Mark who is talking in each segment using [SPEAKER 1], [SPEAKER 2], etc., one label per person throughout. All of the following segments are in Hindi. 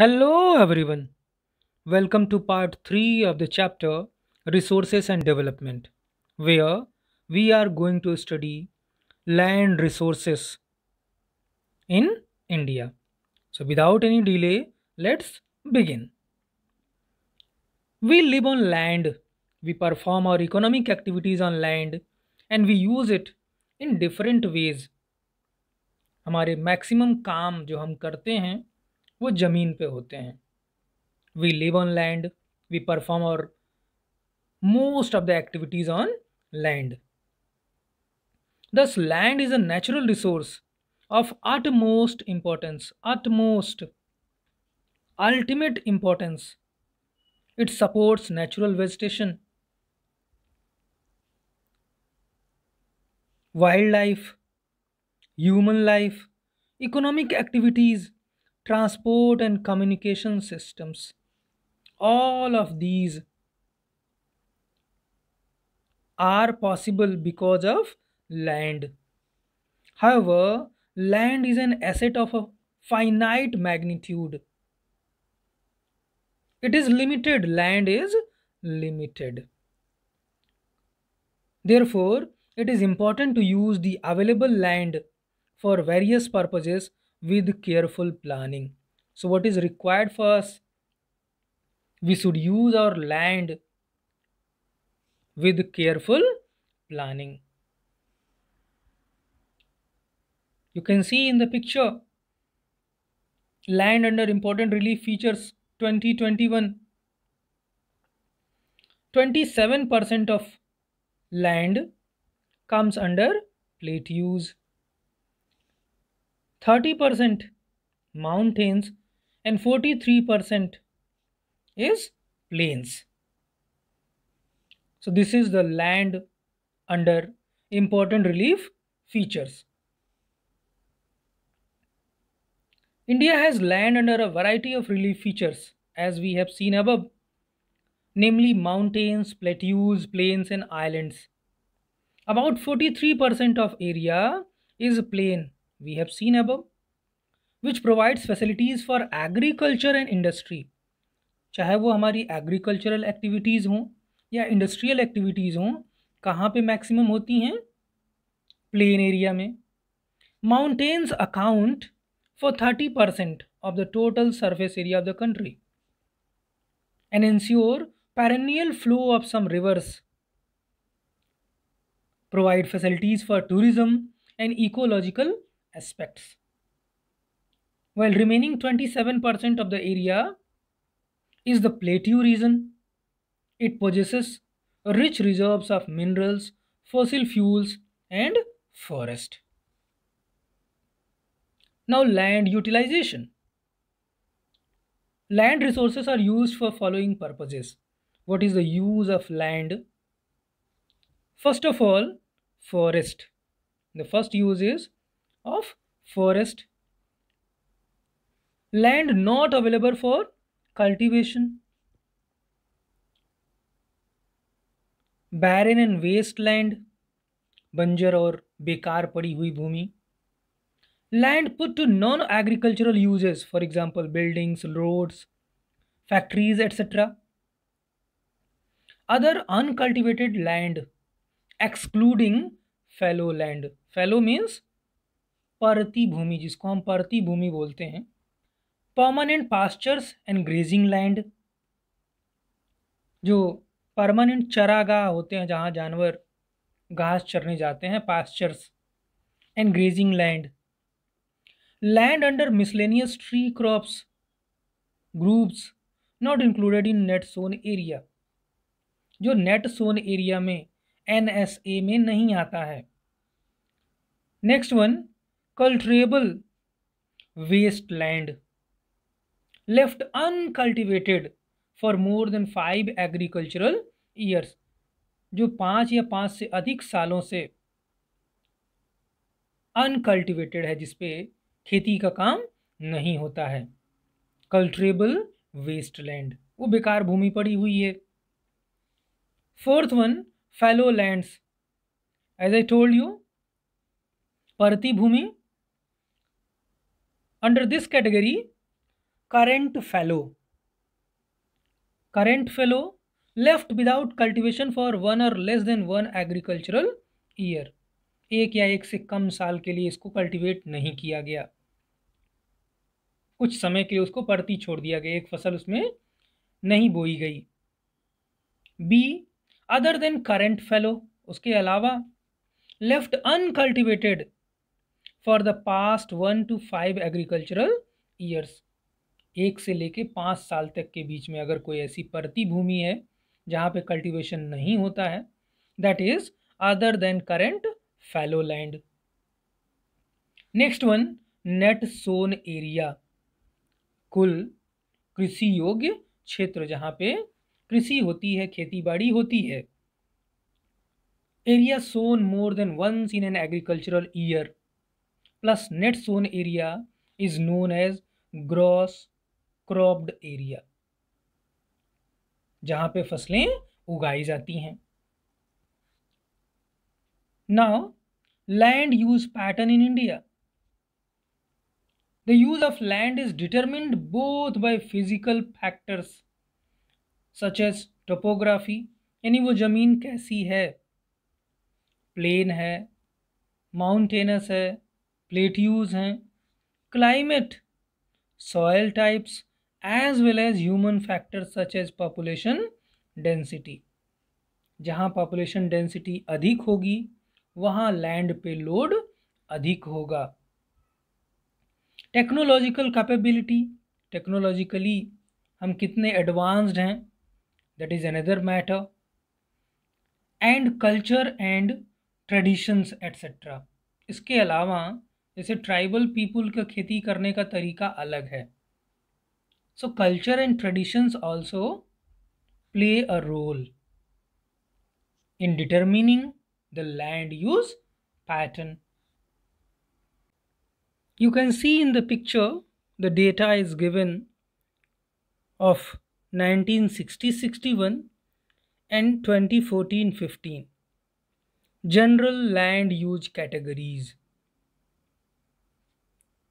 [SPEAKER 1] Hello everyone welcome to part three of the chapter resources and development where we are going to study land resources in India so without any delay let's begin we live on land we perform our economic activities on land and we use it in different ways हमारे मैक्सिमम काम जो हम करते हैं वो ज़मीन पे होते हैं we live on land we perform और most of the activities on land thus land is a natural resource of utmost importance utmost ultimate importance it supports natural vegetation wild life human life economic activities transport and communication systems. All of these are possible because of land. However, land is an asset of a finite magnitude. It is limited. Land is limited. Therefore, it is important to use the available land for various purposes with careful planning. So what is required for us? We should use our land with careful planning. You can see in the picture land under important relief features 2021 27% of land comes under plate use 30% mountains and 43% is plains. So this is the land under important relief features. India has land under a variety of relief features as we have seen above, namely mountains, plateaus, plains and islands. About 43% of area is plain we have seen above which provides facilities for agriculture and industry चाहे वो हमारी एग्रीकल्चरल एक्टिविटीज़ हों या इंडस्ट्रियल एक्टिविटीज़ हों कहाँ पे मैक्सिमम होती हैं प्लेन एरिया में mountains account for thirty percent of the total surface area of the country an ensure perennial flow of some rivers provide facilities for tourism and ecological aspects while remaining 27% of the area is the plateau region. It possesses rich reserves of minerals, fossil fuels and forest. Now land utilization. Land resources are used for following purposes. What is the use of land? First of all, forest. The first use is of forest land not available for cultivation barren and wasteland, land or bekar padi land put to non agricultural uses for example buildings roads factories etc other uncultivated land excluding fallow land fallow means परती भूमि जिसको हम परती भूमि बोलते हैं permanent pastures and grazing land जो परमानेंट चरागाह होते हैं जहाँ जानवर घास चरने जाते हैं pastures and grazing land land under miscellaneous tree crops groups not included in net sown area जो नेट सोन एरिया में एन एस ए में नहीं आता है next one waste land left uncultivated for more than five agricultural years जो पांच या पांच से अधिक सालों से अनकल्टिवेटेड है जिसपे खेती का काम नहीं होता है कल्ट्रेबल वेस्टलैंड वो बेकार भूमि पड़ी हुई है fourth one fallow lands as I told you परती भूमि under this category current fellow current fellow left without cultivation for one or less than one agricultural year एक या एक से कम साल के लिए इसको कल्टीवेट नहीं किया गया कुछ समय के लिए उसको परती छोड़ दिया गया एक फसल उसमें नहीं बोई गई B other than current fallow उसके अलावा left uncultivated for the past one to five agricultural years एक से लेके पाँच साल तक के बीच में अगर कोई ऐसी परती भूमि है जहाँ पे कल्टीवेशन नहीं होता है that is other than current fallow land next one net sown area कुल कृषि योग्य क्षेत्र जहाँ पे कृषि होती है खेती बाड़ी होती है area sown more than once in an agricultural year plus net sown area is known as gross cropped area जहाँ पे फसलें उगाई जाती हैं now land use pattern in India The use of land is determined both by physical factors such as topography, यानी वो ज़मीन कैसी है प्लेन है माउंटेनस है प्लेट्यूज हैं climate soil types as well as human factor such as population density जहाँ पॉपुलेशन डेंसिटी अधिक होगी वहाँ लैंड पे लोड अधिक होगा टेक्नोलॉजिकल कैपेबिलिटी टेक्नोलॉजिकली हम कितने एडवांस्ड हैं that is another matter and culture and traditions et cetera इसके अलावा जैसे ट्राइबल पीपल का खेती करने का तरीका अलग है so culture and traditions also play a role in determining the land use pattern you can see in the picture the data is given of 1960 61 and 2014 15 general land use categories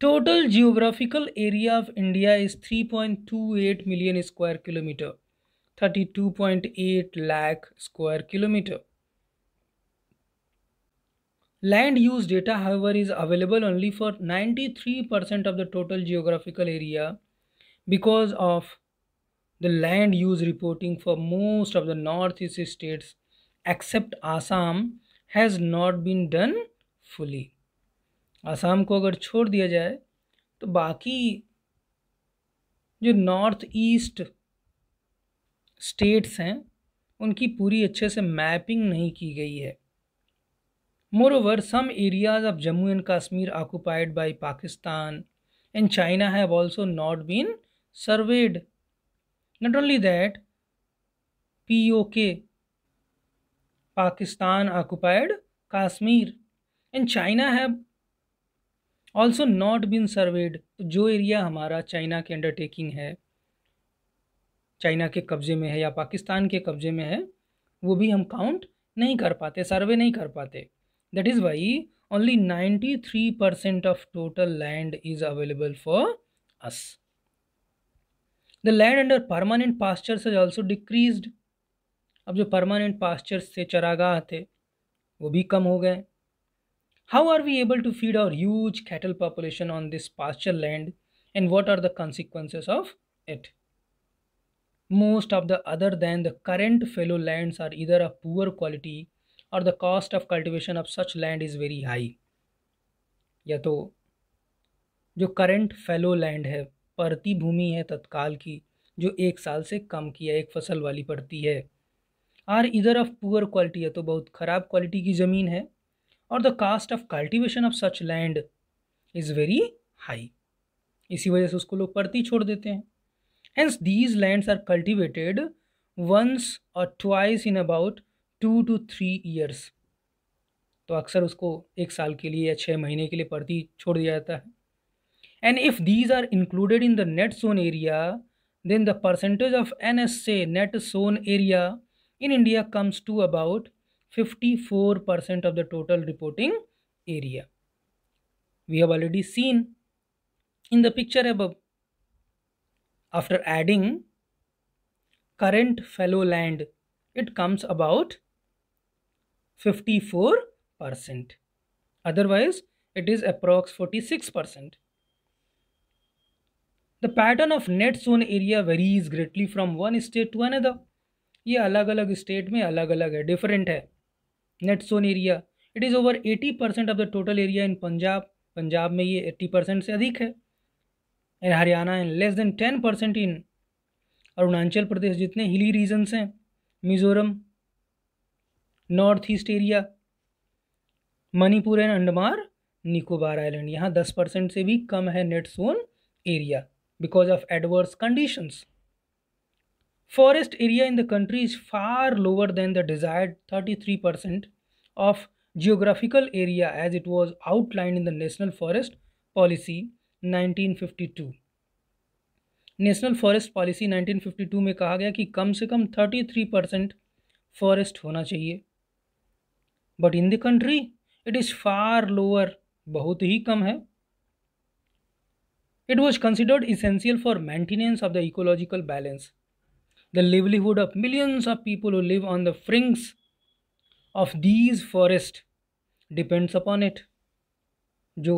[SPEAKER 1] Total geographical area of India is 3.28 million square kilometer, 32.8 lakh square kilometer. Land use data, however, is available only for 93% of the total geographical area because of the land use reporting for most of the northeast states except Assam has not been done fully. Assam को अगर छोड़ दिया जाए तो बाकी जो नॉर्थ ईस्ट स्टेट्स हैं उनकी पूरी अच्छे से मैपिंग नहीं की गई है moreover some areas of Jammu and Kashmir occupied by Pakistan and China have also not been surveyed not only that P O K Pakistan occupied Kashmir and China have also not been surveyed जो एरिया हमारा चाइना के अंडरटेकिंग है चाइना के कब्ज़े में है या पाकिस्तान के कब्ज़े में है वो भी हम काउंट नहीं कर पाते सर्वे नहीं कर पाते that is why only ninety three percent of total land is available for us the land under permanent pastures is also decrease अब जो परमानेंट पास्चर्स थे चरागाह थे वो भी कम हो गए How are we able to feed our huge cattle population on this pasture land and what are the consequences of it? Most of the other than the current fallow lands are either of poor quality or the cost of cultivation of such land is very high. या तो जो करंट फेलो लैंड है परती भूमि है तत्काल की जो एक साल से कम की है एक फसल वाली पड़ती है आर इधर ऑफ पुअर क्वालिटी है तो बहुत ख़राब क्वालिटी की ज़मीन है और the cost of cultivation of such land is very high इसी वजह से उसको लोग परती छोड़ देते हैं hence these lands are cultivated once or twice in about two to three years तो अक्सर उसको एक साल के लिए या छः महीने के लिए परती छोड़ दिया जाता है and if these are included in the net sown area then the percentage of N S से net sown area in India comes to about 54% of the total reporting area. We have already seen in the picture above. After adding current fallow land, it comes about 54%. Otherwise, it is approx 46%. The pattern of net zone area varies greatly from one state to another. ये अलग अलग स्टेट में अलग अलग है डिफरेंट है net sown area it is over eighty percent of the total area in Punjab Punjab में ये एट्टी परसेंट से अधिक है and Haryana in less than ten percent in Arunachal Pradesh जितने हिली रीजन्स हैं Mizoram north east area Manipur and Andaman Nicobar island यहाँ दस परसेंट से भी कम है net sown area because of adverse conditions Forest area in the country is far lower than the desired 33% of geographical area as it was outlined in the National Forest Policy 1952. National Forest Policy, 1952 में कहा गया कि कम से कम 33 percent forest होना चाहिए But in the country, it is far lower, बहुत ही कम है It was considered essential for maintenance of the ecological balance the livelihood of millions of people who live on the fringes of these forests depends upon it. जो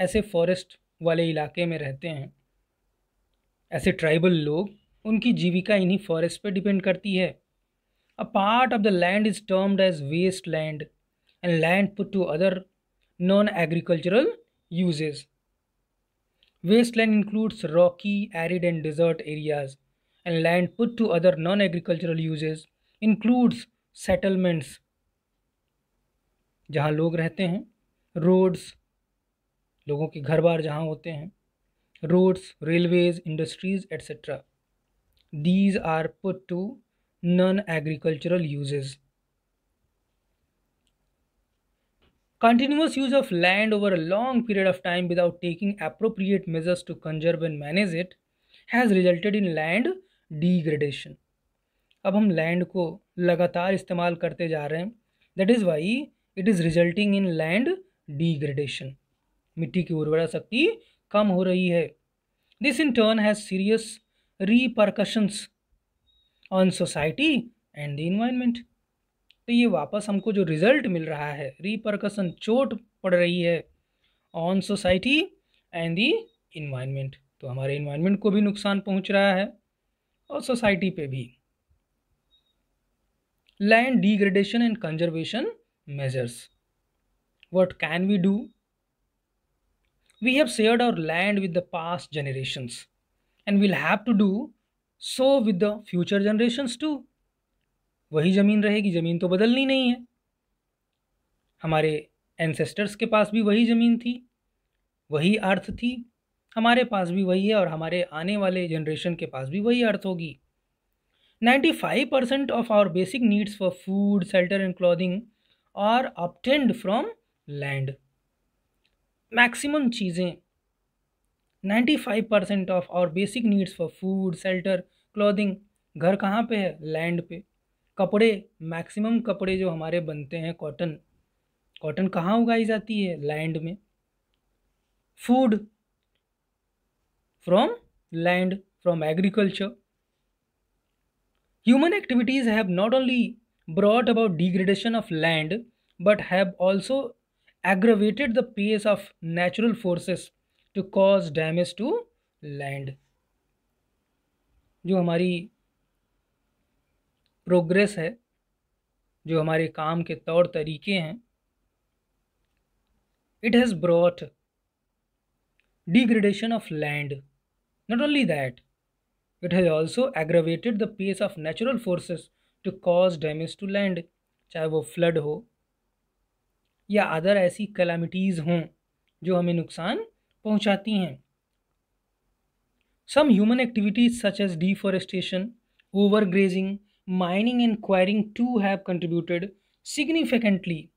[SPEAKER 1] ऐसे फॉरेस्ट वाले इलाके में रहते हैं ऐसे ट्राइबल लोग उनकी जीविका इन्हीं फॉरेस्ट पर डिपेंड करती है a part of the land is termed as waste land and land put to other non agricultural uses. Wasteland includes rocky, arid, and desert areas. and land put to other non-agricultural uses includes settlements जहाँ लोग रहते हैं roads लोगों के घर बार जहाँ होते हैं roads, railways, industries, etc. These are put to non agricultural uses. Continuous use of land over a long period of time without taking appropriate measures to conserve and manage it has resulted in land degradation अब हम लैंड को लगातार इस्तेमाल करते जा रहे हैं that is why it is resulting in land degradation मिट्टी की उर्वरा शक्ति कम हो रही है this in turn has serious repercussions on society and the environment तो ये वापस हमको जो रिजल्ट मिल रहा है रीपरकशन चोट पड़ रही है on society and the environment तो हमारे इन्वायरमेंट को भी नुकसान पहुंच रहा है और सोसाइटी पे भी land degradation and conservation measures what can we do we have shared our land with the past generations and we'll have to do so with the future generations to वही जमीन रहेगी जमीन तो बदलनी नहीं है हमारे एनसेस्टर्स के पास भी वही जमीन थी वही अर्थ थी हमारे पास भी वही है और हमारे आने वाले जनरेशन के पास भी वही अर्थ होगी ninety five percent of our basic needs for food shelter and clothing are obtained from land maximum चीज़ें ninety five percent of our basic needs for food shelter clothing घर कहाँ पे है लैंड पे कपड़े मैक्सिमम कपड़े जो हमारे बनते हैं कॉटन कॉटन कहाँ उगाई जाती है लैंड में food from land, from agriculture. Human activities have not only brought about degradation of land but have also aggravated the pace of natural forces to cause damage to land. जो हमारी प्रोग्रेस है जो हमारे काम के तौर तरीके हैं it has brought degradation of land Not only that, it has also aggravated the pace of natural forces to cause damage to land, चाहे वो flood हो या अदर ऐसी calamities हों जो हमें नुकसान पहुंचाती Some human activities such as deforestation, overgrazing, mining and quarrying too have contributed significantly,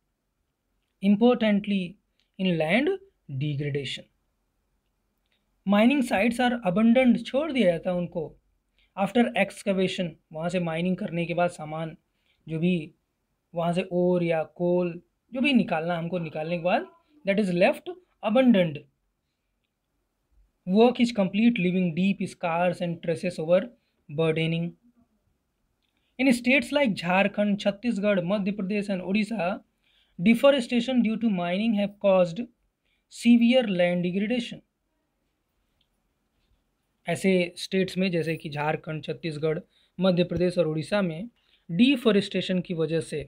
[SPEAKER 1] importantly, in land degradation. Mining sites are abandoned छोड़ दिया जाता है उनको आफ्टर एक्सकवेशन वहाँ से माइनिंग करने के बाद सामान जो भी वहाँ से ओर या कोल जो भी निकालना हमको निकालने के बाद that is left abandoned work is complete leaving deep scars and traces over burdening in states like Jharkhand Chhattisgarh Madhya Pradesh and Orissa deforestation due to mining have caused severe land degradation ऐसे स्टेट्स में जैसे कि झारखंड छत्तीसगढ़ मध्य प्रदेश और उड़ीसा में डिफॉरेस्टेशन की वजह से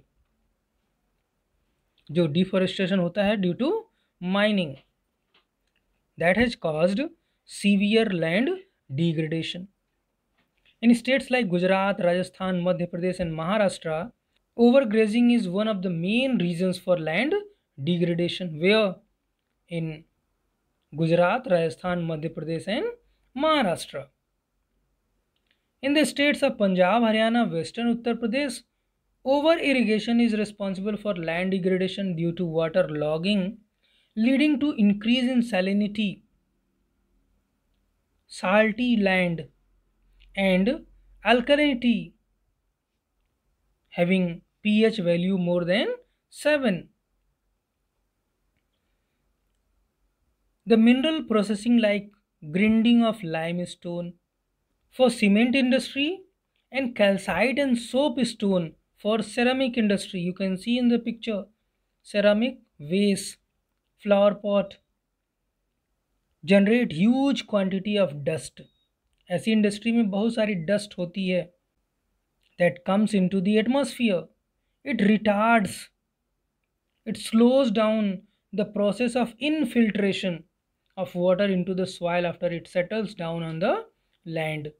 [SPEAKER 1] जो डिफॉरेस्टेशन होता है due to mining that has caused severe land degradation in states like Gujarat Rajasthan Madhya Pradesh and Maharashtra grazing is one of the main reason for land degradation where in Gujarat Rajasthan Madhya Pradesh and Maharashtra. In the states of Punjab, Haryana, Western Uttar Pradesh, over irrigation is responsible for land degradation due to water logging, leading to increase in salinity, salty land, and alkalinity, having pH value more than 7. The mineral processing like grinding of limestone for cement industry and calcite and soapstone for ceramic industry you can see in the picture ceramic vase flower pot generate huge quantity of dust as industry mein bahut sari dust hoti hai that comes into the atmosphere it retards it slows down the process of infiltration of water into the soil after it settles down on the land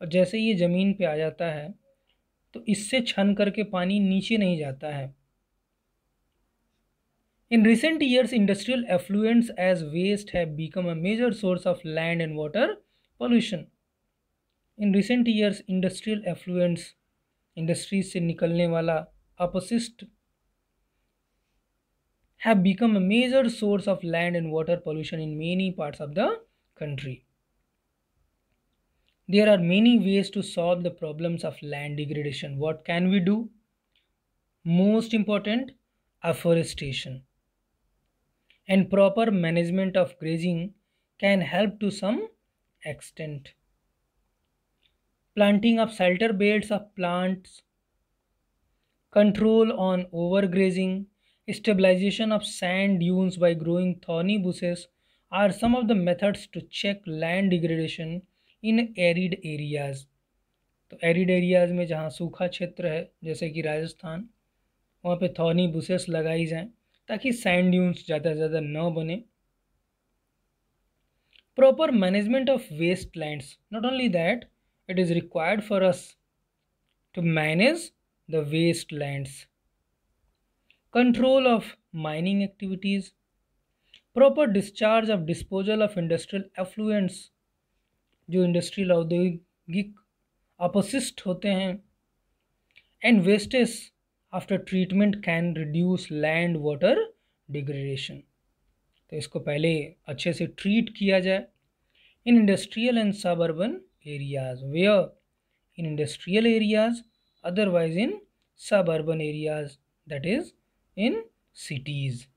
[SPEAKER 1] और जैसे ये ज़मीन पर आ जाता है तो इससे छन करके पानी नीचे नहीं जाता है in recent years industrial effluents as waste have become a major source of land and water pollution in recent years industrial effluents industries से निकलने वाला अपशिष्ट have become a major source of land and water pollution in many parts of the country. There are many ways to solve the problems of land degradation. What can we do? Most important, afforestation. And proper management of grazing can help to some extent. Planting of shelter belts of plants, control on overgrazing, Stabilization of sand dunes by growing thorny bushes are some of the methods to check land degradation in arid areas. तो एरिड एरियाज़ में जहाँ सूखा क्षेत्र है जैसे कि राजस्थान वहाँ पे थॉर्नी बुसेस लगाई जाएं ताकि सैंड ड्यून्स ज़्यादा से ज़्यादा न बने proper management of waste lands not only that it is required for us to manage the waste lands control of mining activities proper discharge of disposal of industrial effluents जो इंडस्ट्रियल औद्योगिक अपोसिस्ट होते हैं and wastes after treatment can reduce land water degradation तो इसको पहले अच्छे से ट्रीट किया जाए in industrial and suburban areas where in industrial areas otherwise in suburban areas that is in cities